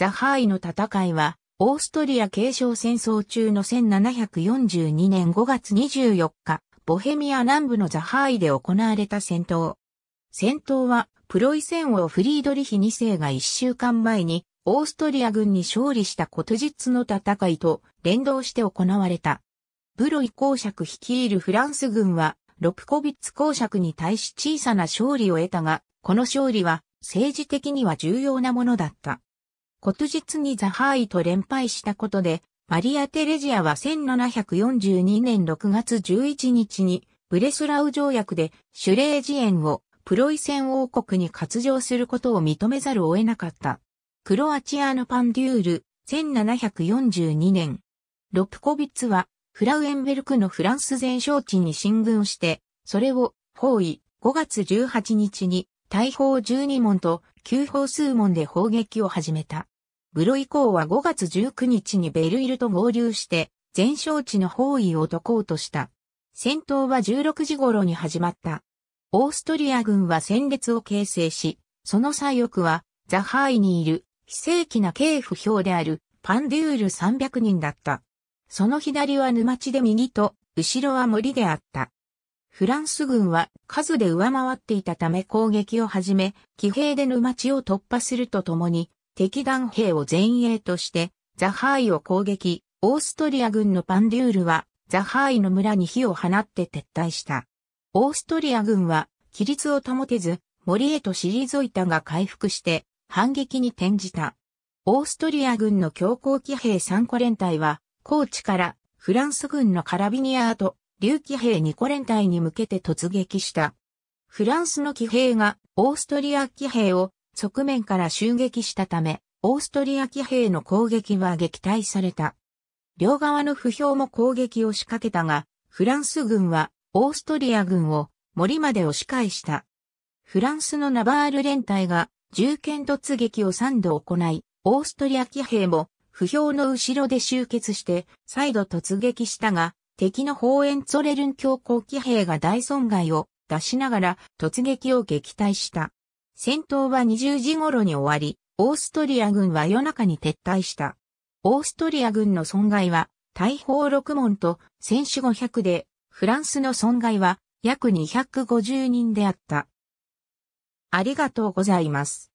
ザ・ハーイの戦いは、オーストリア継承戦争中の1742年5月24日、ボヘミア南部のザ・ハーイで行われた戦闘。戦闘は、プロイセン王フリードリヒ2世が1週間前に、オーストリア軍に勝利したこと実の戦いと連動して行われた。ブロイ公爵率いるフランス軍は、ロプコビッツ公爵に対し小さな勝利を得たが、この勝利は政治的には重要なものだった。こ日実にザハーイと連敗したことで、マリア・テレジアは1742年6月11日にブレスラウ条約でシュレージエンをプロイセン王国に割譲することを認めざるを得なかった。クロアチアのパンデュール、1742年。ロプコビッツはフラウエンベルクのフランス全焼地に進軍して、それを包囲5月18日に大砲12門と旧砲数門で砲撃を始めた。ブロ以降は5月19日にベルイルと合流して、全焼地の包囲を解こうとした。戦闘は16時頃に始まった。オーストリア軍は戦列を形成し、その左翼は、ザハイにいる、非正規な警府兵である、パンデュール300人だった。その左は沼地で右と、後ろは森であった。フランス軍は数で上回っていたため攻撃を始め、騎兵で沼地を突破するとともに、敵弾兵を前衛として、ザハーイを攻撃、オーストリア軍のパンデュールは、ザハーイの村に火を放って撤退した。オーストリア軍は、規律を保てず、森へと退いたが回復して、反撃に転じた。オーストリア軍の強行騎兵3個連隊は、高地からフランス軍のカラビニアート竜騎兵2個連隊に向けて突撃した。フランスの騎兵がオーストリア騎兵を側面から襲撃したため、オーストリア騎兵の攻撃は撃退された。両側の不評も攻撃を仕掛けたが、フランス軍はオーストリア軍を森まで押し返した。フランスのナバール連隊が銃剣突撃を3度行い、オーストリア騎兵も不評の後ろで集結して再度突撃したが、敵のホーエンツォレルン教皇騎兵が大損害を出しながら突撃を撃退した。戦闘は20時頃に終わり、オーストリア軍は夜中に撤退した。オーストリア軍の損害は、大砲6門と戦死500で、フランスの損害は約250人であった。ありがとうございます。